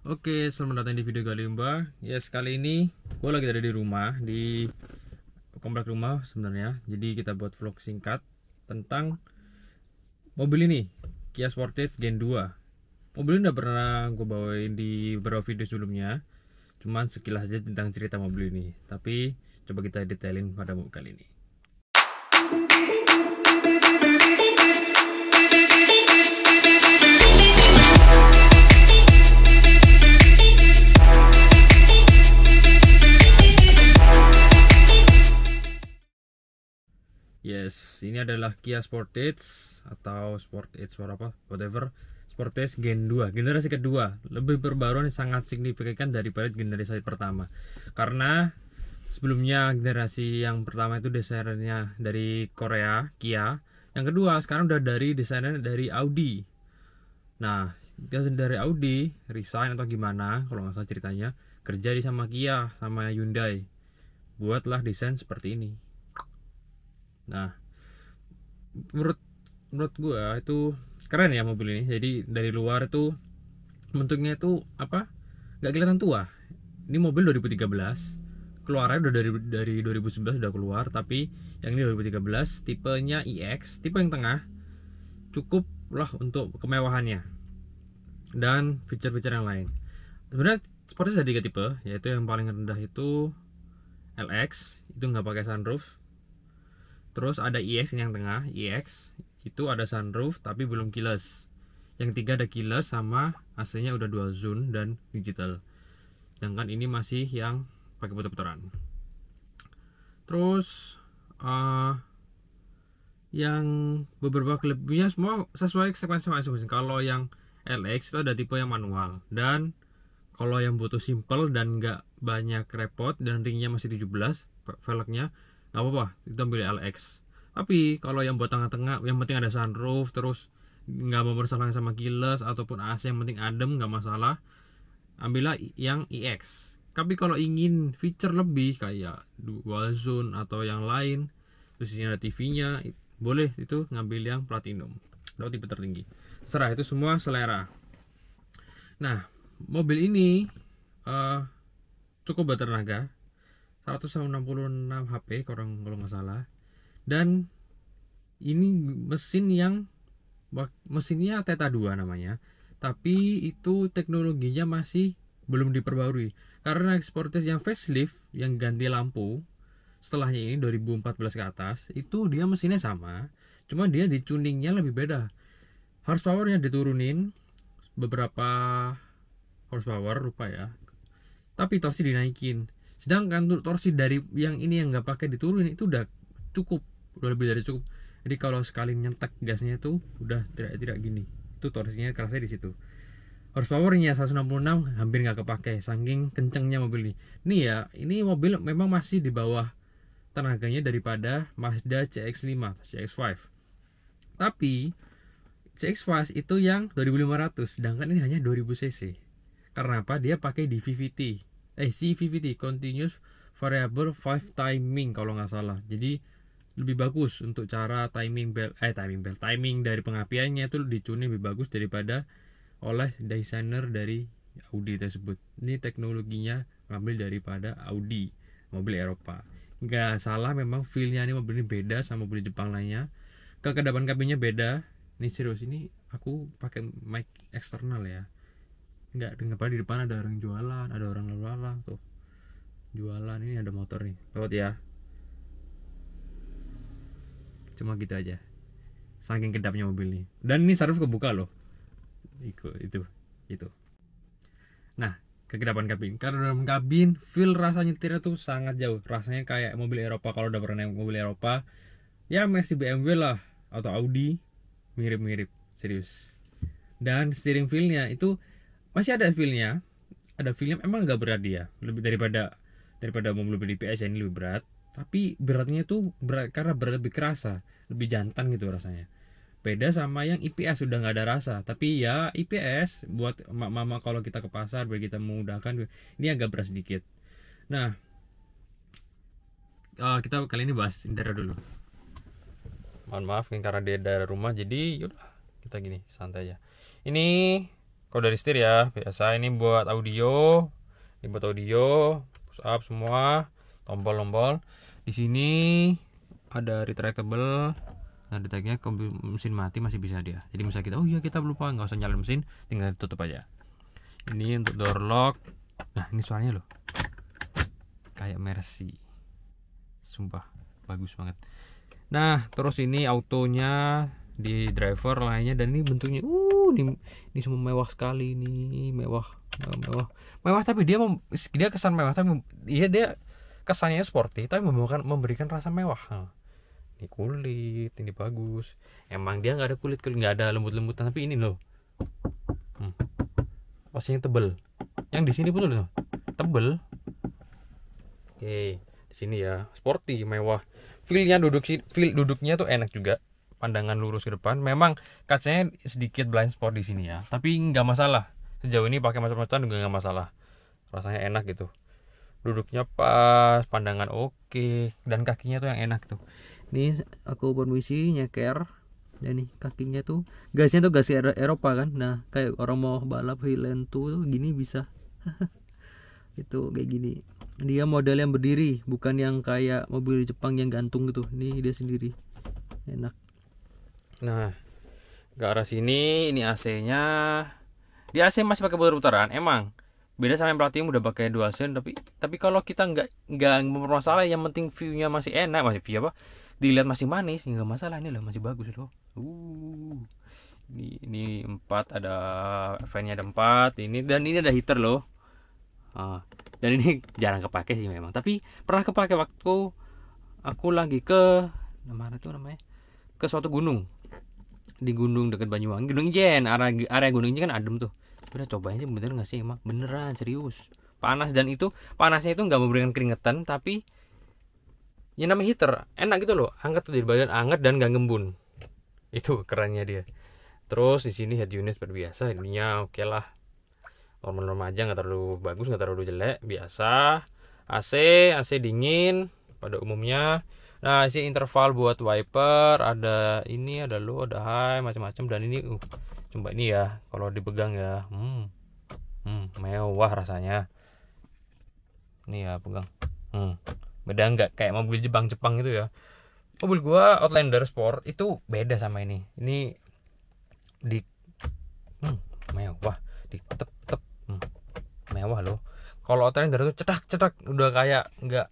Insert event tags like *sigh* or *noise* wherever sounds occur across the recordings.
Oke, selamat datang di video Galimba. Yes, sekali ini gue lagi ada di rumah, di komplek rumah sebenarnya. Jadi kita buat vlog singkat tentang mobil ini, Kia Sportage Gen 2. Mobil ini udah pernah gue bawain di beberapa video sebelumnya. Cuman sekilas aja tentang cerita mobil ini. Tapi coba kita detailin pada kali ini. Yes, ini adalah Kia Sportage atau Sportage for apa? Whatever. Sportage Gen 2, generasi kedua, lebih perbaruan yang sangat signifikan daripada generasi pertama. Karena sebelumnya generasi yang pertama itu desainernya dari Korea, Kia. Yang kedua sekarang udah dari desainer dari Audi. Nah, dari Audi resign atau gimana kalau nggak salah ceritanya kerja di sama Kia sama Hyundai buatlah desain seperti ini nah menurut menurut gue itu keren ya mobil ini jadi dari luar itu bentuknya itu apa Gak kelihatan tua ini mobil 2013 keluarnya udah dari dari 2011 udah keluar tapi yang ini 2013 tipenya EX, tipe yang tengah cukup lah untuk kemewahannya dan fitur-fitur yang lain sebenarnya sportnya ada tiga tipe yaitu yang paling rendah itu LX itu nggak pakai sunroof Terus ada EX yang tengah, EX itu ada sunroof tapi belum keyless. Yang tiga ada keyless sama AC-nya udah dual zone dan digital. Sedangkan ini masih yang pakai putar-putaran. Terus uh, yang beberapa klipnya semua sesuai sekuensi masing-masing. Kalau yang LX itu ada tipe yang manual dan kalau yang butuh simple dan nggak banyak repot dan ringnya masih 17 velgnya nggak apa-apa kita pilih LX tapi kalau yang buat tengah-tengah yang penting ada sunroof terus nggak mau bersalah sama kilas ataupun AC yang penting adem nggak masalah ambillah yang EX. tapi kalau ingin feature lebih kayak dual zone atau yang lain terus ini ada TV-nya boleh itu ngambil yang platinum atau tipe tertinggi serah itu semua selera nah mobil ini uh, cukup bertenaga 166 HP kurang kalau nggak salah dan ini mesin yang mesinnya Teta 2 namanya tapi itu teknologinya masih belum diperbarui karena eksportis yang facelift yang ganti lampu setelahnya ini 2014 ke atas itu dia mesinnya sama cuma dia di tuningnya lebih beda horsepowernya diturunin beberapa horsepower rupa ya tapi torsi dinaikin sedangkan torsi dari yang ini yang nggak pakai diturunin itu udah cukup udah lebih dari cukup jadi kalau sekali nyentak gasnya itu udah tidak tidak gini itu torsinya kerasnya di situ horsepowernya 166 hampir nggak kepake saking kencengnya mobil ini ini ya ini mobil memang masih di bawah tenaganya daripada Mazda CX-5 CX-5 tapi CX-5 itu yang 2500 sedangkan ini hanya 2000 cc karena apa dia pakai DVVT eh CVVT continuous variable 5 timing kalau nggak salah jadi lebih bagus untuk cara timing bell eh timing belt timing dari pengapiannya itu dicuri lebih bagus daripada oleh desainer dari Audi tersebut ini teknologinya ngambil daripada Audi mobil Eropa nggak salah memang feelnya ini mobil ini beda sama mobil Jepang lainnya kekedapan kabinnya beda ini serius ini aku pakai mic eksternal ya nggak apa di depan ada orang jualan ada orang lalu lalang tuh jualan ini ada motor nih lewat ya cuma gitu aja saking kedapnya mobil nih dan ini saruf kebuka loh itu itu itu nah kekedapan kabin karena dalam kabin feel rasa nyetirnya tuh sangat jauh rasanya kayak mobil Eropa kalau udah pernah naik mobil Eropa ya masih BMW lah atau Audi mirip-mirip serius dan steering feelnya itu masih ada feelnya ada film emang nggak berat dia lebih daripada daripada mobil BDPS yang ini lebih berat tapi beratnya tuh berat karena berat lebih kerasa lebih jantan gitu rasanya beda sama yang IPS sudah nggak ada rasa tapi ya IPS buat mama kalau kita ke pasar biar kita memudahkan ini agak berat sedikit nah uh, kita kali ini bahas interior dulu mohon maaf karena dia dari rumah jadi yaudah kita gini santai aja ini kalau dari setir ya biasa ini buat audio ini buat audio push up semua tombol-tombol di sini ada retractable nah detailnya mesin mati masih bisa dia jadi misalnya kita oh iya kita lupa nggak usah nyalain mesin tinggal tutup aja ini untuk door lock nah ini suaranya loh kayak Mercy sumpah bagus banget nah terus ini autonya di driver lainnya dan ini bentuknya uh ini ini semua mewah sekali ini mewah mewah mewah tapi dia mem, dia kesan mewah tapi dia dia kesannya sporty tapi memberikan memberikan rasa mewah nah, ini kulit ini bagus emang dia nggak ada kulit kulit nggak ada lembut lembutan tapi ini loh hmm. tebel yang di sini pun loh tebel oke di sini ya sporty mewah feelnya duduk feel duduknya tuh enak juga pandangan lurus ke depan. Memang kacanya sedikit blind spot di sini ya, tapi nggak masalah. Sejauh ini pakai macam-macam juga nggak masalah. Rasanya enak gitu. Duduknya pas, pandangan oke, dan kakinya tuh yang enak tuh. Ini aku permisi nyeker. Dan nih kakinya tuh gasnya tuh gas Eropa kan. Nah, kayak orang mau balap highland tuh, tuh gini bisa. *laughs* itu kayak gini dia model yang berdiri bukan yang kayak mobil Jepang yang gantung gitu nih dia sendiri enak Nah, ke arah sini ini AC-nya. Di AC masih pakai putar-putaran, emang. Beda sama yang platinum udah pakai dual sen tapi tapi kalau kita nggak nggak bermasalah yang penting view-nya masih enak, masih view apa? Dilihat masih manis, nggak masalah ini loh, masih bagus loh. Uh. Ini, ini empat ada fan-nya ada empat ini dan ini ada heater loh. Uh, dan ini *laughs* jarang kepake sih memang, tapi pernah kepake waktu aku lagi ke mana tuh namanya? Ke suatu gunung di gunung dekat Banyuwangi Gunung Ijen area, area Gunung Ijen kan adem tuh udah cobain sih bener nggak sih emang beneran serius panas dan itu panasnya itu nggak memberikan keringetan tapi ya namanya heater enak gitu loh hangat tuh di badan hangat dan nggak ngembun itu kerennya dia terus di sini head unit seperti biasa ininya oke okay lah normal normal aja nggak terlalu bagus nggak terlalu jelek biasa AC AC dingin pada umumnya Nah, isi interval buat wiper, ada ini, ada low, ada high, macam-macam dan ini uh coba ini ya, kalau dipegang ya. Hmm. Hmm, mewah rasanya. Ini ya, pegang. Hmm. Beda nggak kayak mobil Jepang-Jepang itu ya. Mobil gua Outlander Sport itu beda sama ini. Ini di hmm, mewah, di tep tep. Hmm. Mewah loh. Kalau Outlander itu cetak-cetak udah kayak nggak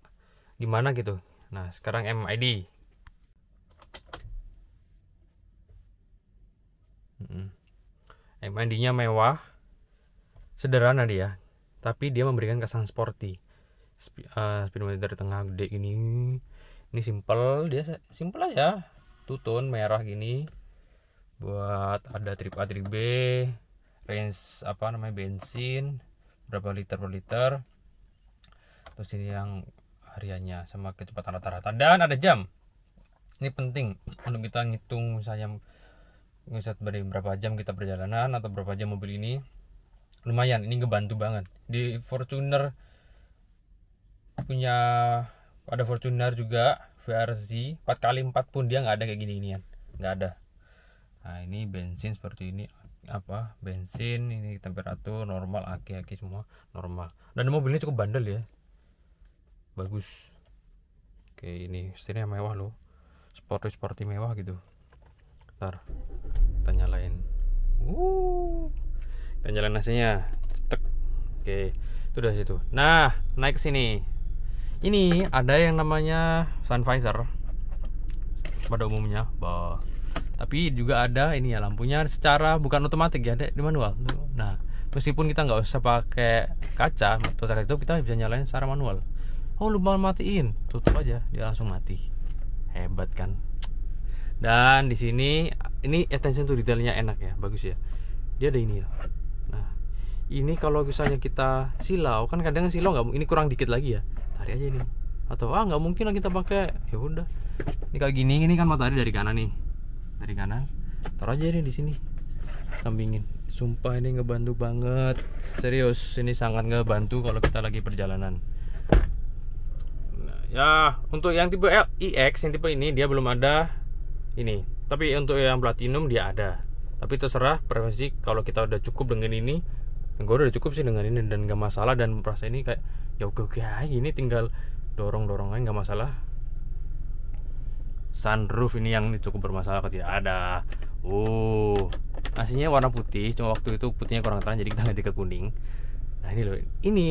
gimana gitu Nah, sekarang MID. MID-nya mewah, sederhana dia, tapi dia memberikan kesan sporty. Sp uh, eh, speedometer tengah gede ini ini simple, dia simple aja, tutun merah gini, buat ada trip A trip B, range apa namanya bensin, berapa liter per liter. Terus ini yang hariannya sama kecepatan rata-rata dan ada jam ini penting untuk kita ngitung misalnya ngeset dari berapa jam kita perjalanan atau berapa jam mobil ini lumayan ini ngebantu banget di Fortuner punya ada Fortuner juga VRZ 4x4 pun dia nggak ada kayak gini-ginian nggak ada nah ini bensin seperti ini apa bensin ini temperatur normal aki-aki semua normal dan mobilnya cukup bandel ya bagus oke ini setirnya mewah loh sporty sporty mewah gitu ntar kita nyalain uh kita nyalain nasinya cetek oke itu udah situ nah naik ke sini ini ada yang namanya sun visor pada umumnya bah tapi juga ada ini ya lampunya secara bukan otomatis ya di manual nah meskipun kita nggak usah pakai kaca atau itu kita bisa nyalain secara manual oh lubang matiin tutup aja dia langsung mati hebat kan dan di sini ini attention to detailnya enak ya bagus ya dia ada ini nah ini kalau misalnya kita silau kan kadang silau nggak ini kurang dikit lagi ya tarik aja ini atau ah nggak mungkin lah kita pakai ya udah ini kayak gini ini kan matahari dari kanan nih dari kanan taruh aja ini di sini sampingin sumpah ini ngebantu banget serius ini sangat ngebantu kalau kita lagi perjalanan ya untuk yang tipe LIX e yang tipe ini dia belum ada ini tapi untuk yang platinum dia ada tapi terserah preferensi kalau kita udah cukup dengan ini gue udah cukup sih dengan ini dan gak masalah dan merasa ini kayak ya oke oke ini tinggal dorong dorong aja gak masalah sunroof ini yang cukup bermasalah kalau tidak ada uh aslinya warna putih cuma waktu itu putihnya kurang terang jadi kita ganti ke kuning nah ini loh ini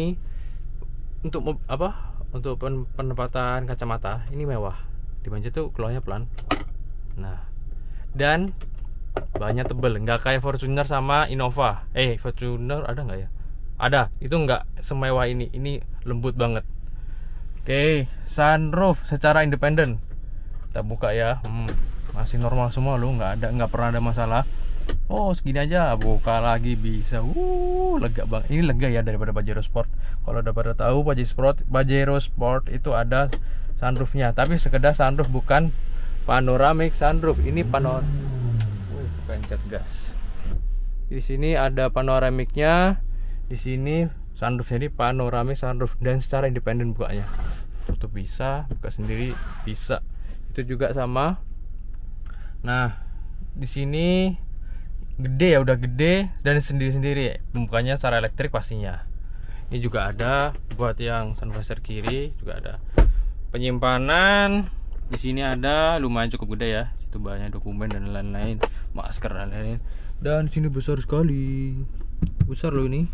untuk apa untuk penempatan kacamata ini mewah Dimanja tuh keluarnya pelan nah dan banyak tebel nggak kayak Fortuner sama Innova eh Fortuner ada nggak ya ada itu nggak semewah ini ini lembut banget oke sunroof secara independen kita buka ya hmm, masih normal semua loh nggak ada nggak pernah ada masalah oh segini aja buka lagi bisa uh lega bang, ini lega ya daripada Pajero Sport kalau udah pada tahu Pajero Sport Pajero Sport itu ada sunroofnya tapi sekedar sunroof bukan panoramic sunroof ini panor Wih, gas di sini ada panoramiknya di sini sunroof jadi panoramik sunroof dan secara independen bukanya tutup bisa buka sendiri bisa itu juga sama nah di sini gede ya udah gede dan sendiri-sendiri pembukanya secara elektrik pastinya ini juga ada buat yang sun visor kiri juga ada penyimpanan di sini ada lumayan cukup gede ya itu banyak dokumen dan lain-lain masker dan lain-lain dan sini besar sekali besar loh ini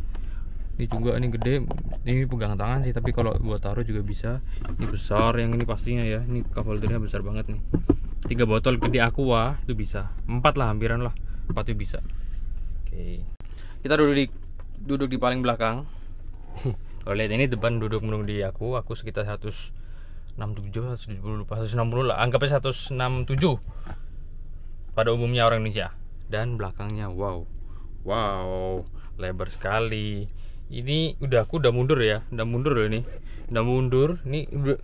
ini juga ini gede ini pegang tangan sih tapi kalau buat taruh juga bisa ini besar yang ini pastinya ya ini cup besar banget nih tiga botol gede aqua itu bisa empat lah hampiran lah pasti bisa oke kita duduk di duduk di paling belakang *laughs* kalau lihat ini depan duduk menunggu di aku aku sekitar 167 170 lupa 160 lah anggapnya 167 pada umumnya orang Indonesia dan belakangnya wow wow lebar sekali ini udah aku udah mundur ya udah mundur loh ini udah mundur ini udah,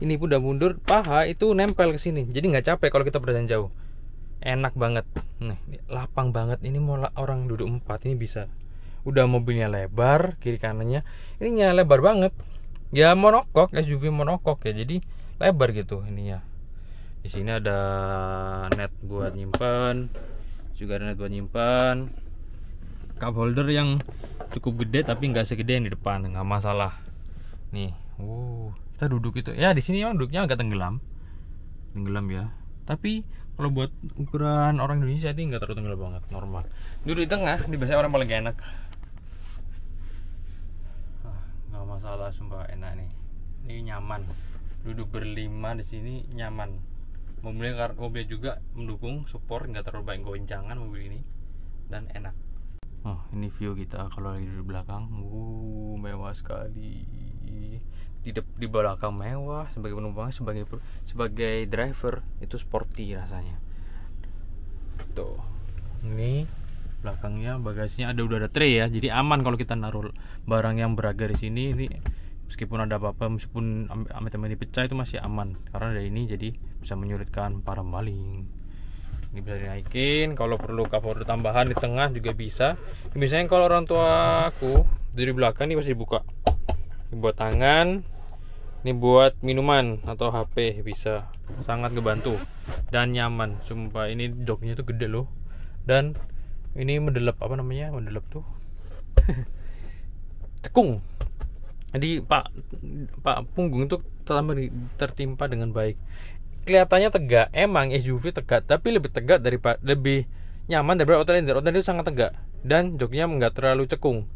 ini pun udah mundur paha itu nempel ke sini jadi nggak capek kalau kita berjalan jauh enak banget nih lapang banget ini mau orang duduk empat ini bisa udah mobilnya lebar kiri kanannya ini lebar banget ya monokok SUV monokok ya jadi lebar gitu ini ya, di sini ada net buat nyimpan juga ada net buat nyimpan cup holder yang cukup gede tapi nggak segede yang di depan nggak masalah nih uh kita duduk itu ya di sini memang duduknya agak tenggelam tenggelam ya tapi kalau buat ukuran orang Indonesia ini nggak terlalu tinggal banget normal Duduk di tengah di biasanya orang paling enak ah, nggak ah, masalah sumpah enak nih ini nyaman duduk berlima di sini nyaman mobilnya mobilnya juga mendukung support nggak terlalu banyak goncangan mobil ini dan enak oh ini view kita kalau di belakang uh mewah sekali di de, di belakang mewah sebagai penumpang sebagai sebagai driver itu sporty rasanya tuh ini belakangnya bagasinya ada udah ada tray ya jadi aman kalau kita naruh barang yang beragam di sini ini meskipun ada apa-apa meskipun amit-amit dipecah itu masih aman karena ada ini jadi bisa menyulitkan para maling ini bisa dinaikin kalau perlu kapur tambahan di tengah juga bisa biasanya kalau orang tua aku dari belakang ini masih dibuka ini buat tangan ini buat minuman atau HP bisa sangat ngebantu dan nyaman sumpah ini joknya itu gede loh dan ini mendelep apa namanya mendelep tuh *laughs* cekung jadi pak pak punggung itu tertimpa dengan baik kelihatannya tegak emang SUV tegak tapi lebih tegak daripada lebih nyaman daripada outlander outlander itu sangat tegak dan joknya nggak terlalu cekung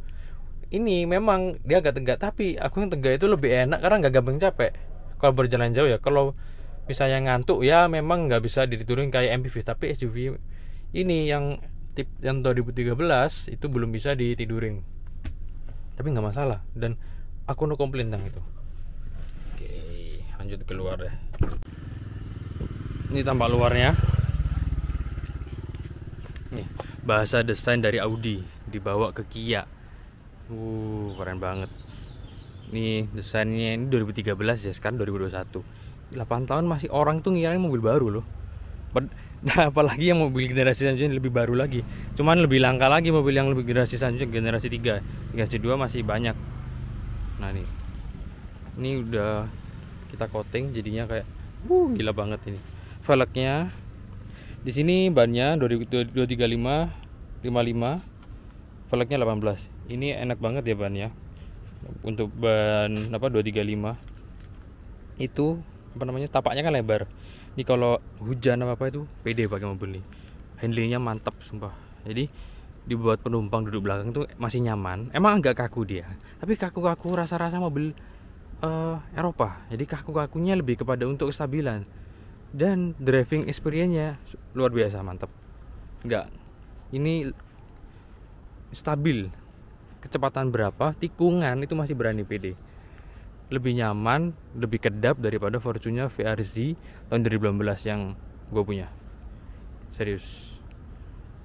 ini memang dia agak tegak tapi aku yang tegak itu lebih enak karena nggak gampang capek kalau berjalan jauh ya kalau misalnya ngantuk ya memang nggak bisa diturunin kayak MPV tapi SUV ini yang tip yang 2013 itu belum bisa ditidurin tapi nggak masalah dan aku no komplain tentang itu oke lanjut keluar deh ya. ini tampak luarnya nih bahasa desain dari Audi dibawa ke Kia uh keren banget nih desainnya ini 2013 ya sekarang 2021 8 tahun masih orang tuh ngirain mobil baru loh *laughs* Nah, apalagi yang mobil generasi selanjutnya lebih baru lagi cuman lebih langka lagi mobil yang lebih generasi selanjutnya generasi 3 generasi 2 masih banyak nah nih ini udah kita coating jadinya kayak wuh gila banget ini velgnya di sini bannya 235 55 velgnya 18 ini enak banget ya ban ya untuk ban apa 235 itu apa namanya tapaknya kan lebar ini kalau hujan apa apa itu pede pakai mobil ini handlingnya mantap sumpah jadi dibuat penumpang duduk belakang itu masih nyaman emang agak kaku dia tapi kaku-kaku rasa-rasa mobil uh, Eropa jadi kaku-kakunya lebih kepada untuk kestabilan dan driving experience-nya luar biasa mantap enggak ini stabil kecepatan berapa tikungan itu masih berani pede lebih nyaman lebih kedap daripada Fortuner VRZ tahun 2019 yang gue punya serius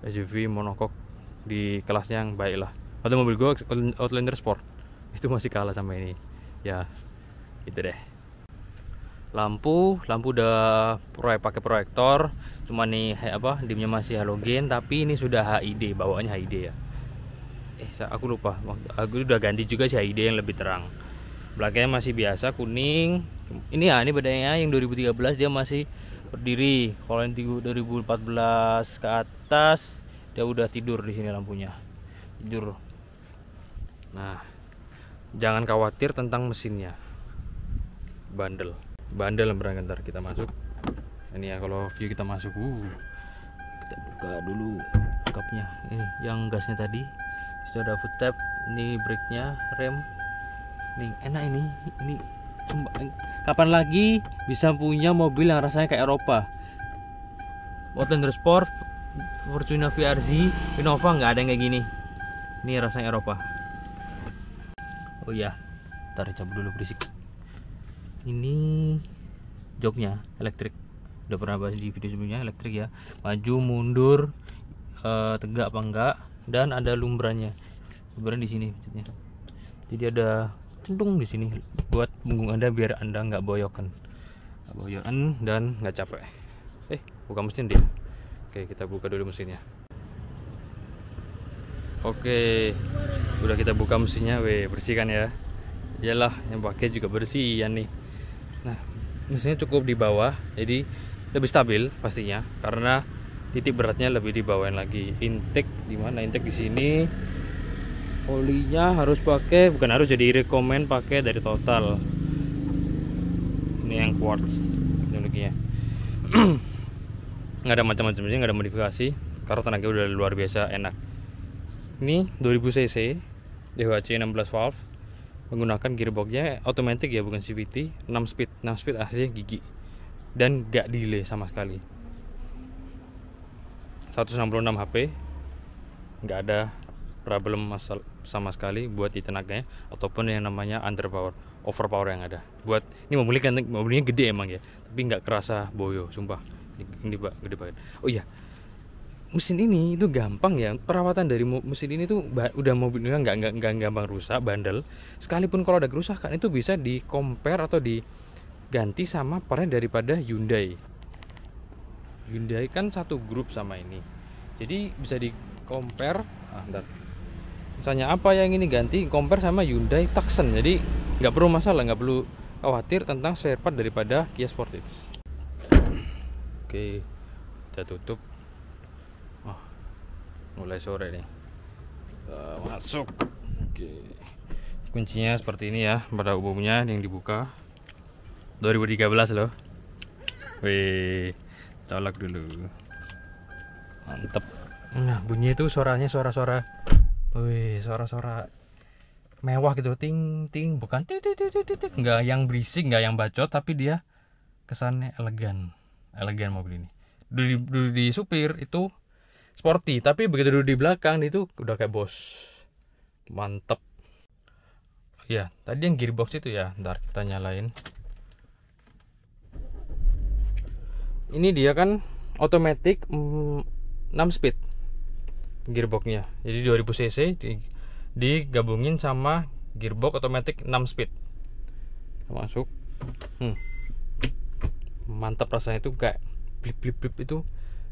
SUV monokok di kelasnya yang baik lah atau mobil gue Outlander Sport *laughs* itu masih kalah sama ini ya gitu deh lampu lampu udah proyek pakai proyektor cuma nih apa dimnya masih halogen tapi ini sudah HID bawaannya HID ya eh aku lupa aku udah ganti juga sih ide yang lebih terang belakangnya masih biasa kuning ini ya ini bedanya yang 2013 dia masih berdiri kalau yang 2014 ke atas dia udah tidur di sini lampunya tidur nah jangan khawatir tentang mesinnya bandel bandel berangkat ntar kita masuk ini ya kalau view kita masuk uh kita buka dulu kapnya ini yang gasnya tadi sudah ada footstep ini breaknya rem nih enak ini ini kapan lagi bisa punya mobil yang rasanya kayak Eropa Outlander Sport Fortuna VRZ Innova nggak ada yang kayak gini ini rasanya Eropa oh iya ntar cabut dulu berisik ini joknya elektrik udah pernah bahas di video sebelumnya elektrik ya maju mundur eh, tegak apa enggak dan ada lumbrannya lumbran di sini maksudnya jadi ada cendung di sini buat punggung anda biar anda nggak boyokan nggak boyokan dan nggak capek eh buka mesin deh oke kita buka dulu mesinnya oke udah kita buka mesinnya weh bersihkan ya iyalah yang pakai juga bersih ya nih nah mesinnya cukup di bawah jadi lebih stabil pastinya karena titik beratnya lebih dibawain lagi intake di mana intake di sini olinya harus pakai bukan harus jadi rekomend pakai dari total ini yang quartz teknologinya *clears throat* nggak ada macam-macam sih nggak ada modifikasi karena tenaga udah luar biasa enak ini 2000 cc DHC 16 valve menggunakan gearboxnya automatic ya bukan CVT 6 speed 6 speed asli gigi dan gak delay sama sekali 166 HP nggak ada problem masal sama sekali buat di tenaganya ataupun yang namanya underpower overpower yang ada buat ini mobilnya kan mobilnya gede emang ya tapi nggak kerasa boyo sumpah ini pak gede banget oh iya mesin ini itu gampang ya perawatan dari mesin ini tuh udah mobilnya nggak nggak nggak gampang rusak bandel sekalipun kalau ada kerusakan itu bisa di compare atau diganti sama peran daripada Hyundai Hyundai kan satu grup sama ini jadi bisa di compare ah, misalnya apa yang ini ganti compare sama Hyundai Tucson jadi nggak perlu masalah nggak perlu khawatir tentang spare part daripada Kia Sportage oke kita tutup oh, mulai sore nih kita eh, masuk oke kuncinya seperti ini ya pada umumnya yang dibuka 2013 loh wih colok dulu mantep nah bunyi itu suaranya suara-suara wih suara-suara mewah gitu ting ting bukan nggak yang berisik nggak yang bacot tapi dia kesannya elegan elegan mobil ini dulu di, dulu di supir itu sporty tapi begitu dulu di belakang itu udah kayak bos mantep ya tadi yang gearbox itu ya ntar kita nyalain ini dia kan otomatis mm, 6 speed gearboxnya jadi 2000 cc digabungin sama gearbox otomatis 6 speed masuk hmm. mantap rasanya itu kayak blip blip blip itu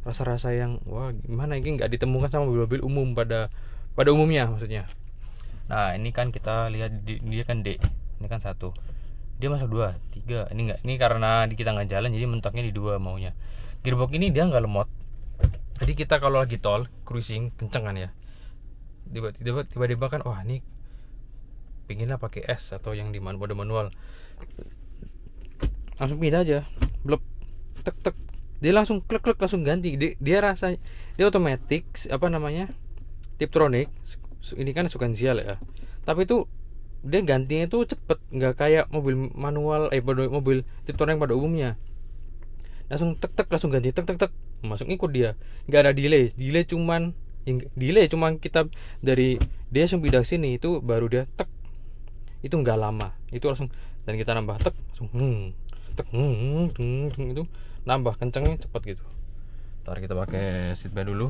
rasa-rasa yang wah gimana ini nggak ditemukan sama mobil-mobil umum pada pada umumnya maksudnya nah ini kan kita lihat dia kan D ini kan satu dia masuk dua tiga ini enggak ini karena di kita nggak jalan jadi mentoknya di dua maunya gearbox ini dia nggak lemot jadi kita kalau lagi tol cruising kencengan ya tiba-tiba tiba-tiba kan wah ini pinginlah pakai S atau yang di mode manual langsung pindah aja blok tek tek dia langsung klek klek langsung ganti dia, dia rasanya dia otomatis apa namanya tiptronic ini kan sukan sial ya tapi itu dia gantinya itu cepet nggak kayak mobil manual eh mobil tiptor yang pada umumnya langsung tek tek langsung ganti tek tek tek masuk ikut dia nggak ada delay delay cuman delay cuman kita dari dia langsung pindah sini itu baru dia tek itu nggak lama itu langsung dan kita nambah tek langsung hmm tek hmm, hmm, hmm, hmm itu nambah kencengnya cepet gitu ntar kita pakai seatbelt dulu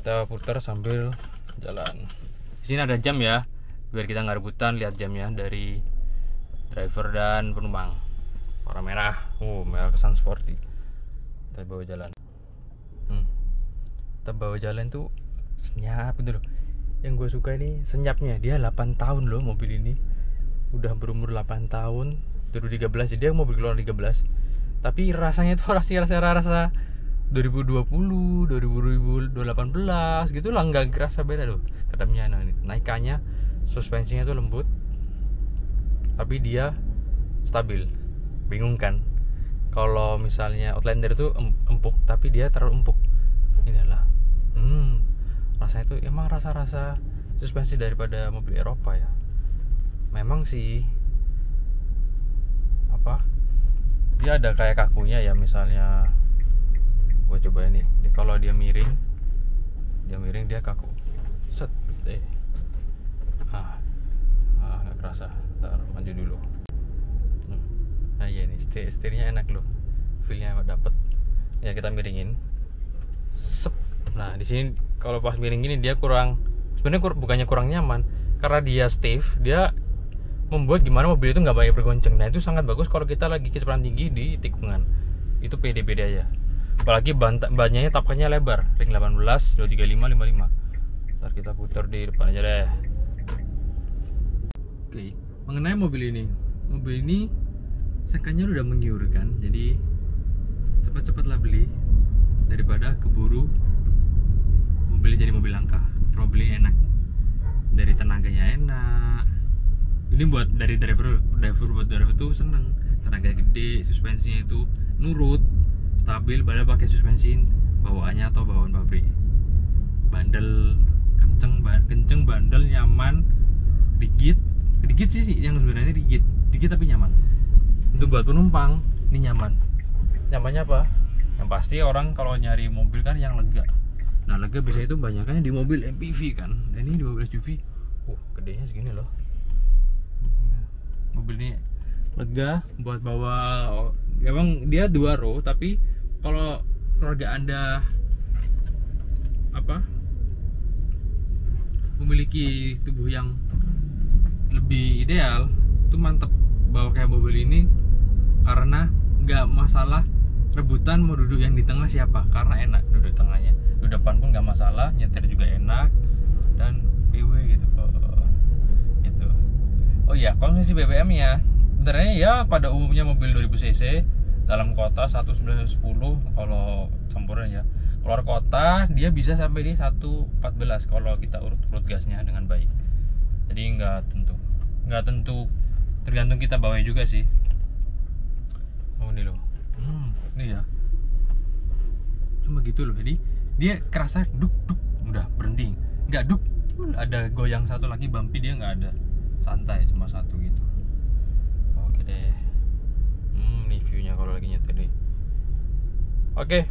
kita putar sambil jalan di sini ada jam ya biar kita nggak rebutan lihat jamnya dari driver dan penumpang warna merah uh merah kesan sporty kita bawa jalan hmm. kita bawa jalan tuh senyap gitu loh yang gue suka ini senyapnya dia 8 tahun loh mobil ini udah berumur 8 tahun 2013 jadi dia mobil keluar 13 tapi rasanya itu rasanya *laughs* rasa rasa 2020 2018 gitu lah nggak kerasa beda loh kedamnya nah, naikannya suspensinya tuh lembut tapi dia stabil bingung kan kalau misalnya Outlander itu empuk tapi dia terlalu empuk ini adalah hmm rasanya itu emang rasa-rasa suspensi daripada mobil Eropa ya memang sih apa dia ada kayak kakunya ya misalnya gue coba ini kalau dia miring dia miring dia kaku set eh rasa ntar maju dulu hmm. nah iya nih setir setirnya enak loh feelnya dapet ya kita miringin Sep. nah di sini kalau pas miring gini dia kurang sebenarnya kur, bukannya kurang nyaman karena dia stiff dia membuat gimana mobil itu nggak banyak bergonceng nah itu sangat bagus kalau kita lagi kecepatan tinggi di tikungan itu pede-pede aja apalagi banyaknya tapaknya lebar ring 18 235 55 ntar kita putar di depan aja deh oke mengenai mobil ini mobil ini sekanya udah menggiurkan jadi cepat-cepatlah beli daripada keburu mobil jadi mobil langka mobilnya enak dari tenaganya enak ini buat dari driver driver buat driver tuh seneng tenaga gede suspensinya itu nurut stabil pada pakai suspensi bawaannya atau bawaan pabrik bandel kenceng kenceng bandel nyaman rigid rigid sih yang sebenarnya rigid, rigid tapi nyaman untuk buat penumpang ini nyaman nyamannya apa yang pasti orang kalau nyari mobil kan yang lega nah lega biasanya itu banyaknya di mobil MPV kan dan ini di mobil SUV uh gedenya segini loh mobil ini lega buat bawa emang dia dua row tapi kalau keluarga anda apa memiliki tubuh yang di ideal itu mantep bawa kayak mobil ini karena nggak masalah rebutan mau duduk yang di tengah siapa karena enak duduk tengahnya duduk depan pun nggak masalah nyetir juga enak dan PW gitu kok oh, gitu oh iya konsumsi BBM ya sebenarnya ya pada umumnya mobil 2000 cc dalam kota 1910 kalau campuran ya keluar kota dia bisa sampai di 114 kalau kita urut-urut gasnya dengan baik jadi nggak tentu nggak tentu tergantung kita bawa juga sih oh ini loh hmm, ini ya cuma gitu loh jadi dia kerasa duk duk udah berhenti nggak duk ada goyang satu lagi bumpy dia nggak ada santai cuma satu gitu oke deh hmm nih viewnya kalau lagi nyetir nih oke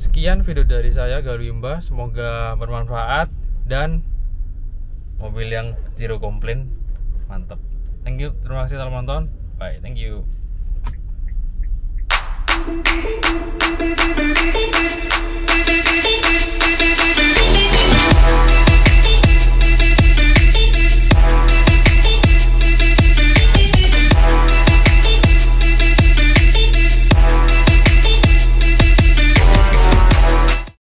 sekian video dari saya Garuyumba semoga bermanfaat dan mobil yang zero komplain mantep thank you terima kasih telah menonton bye thank you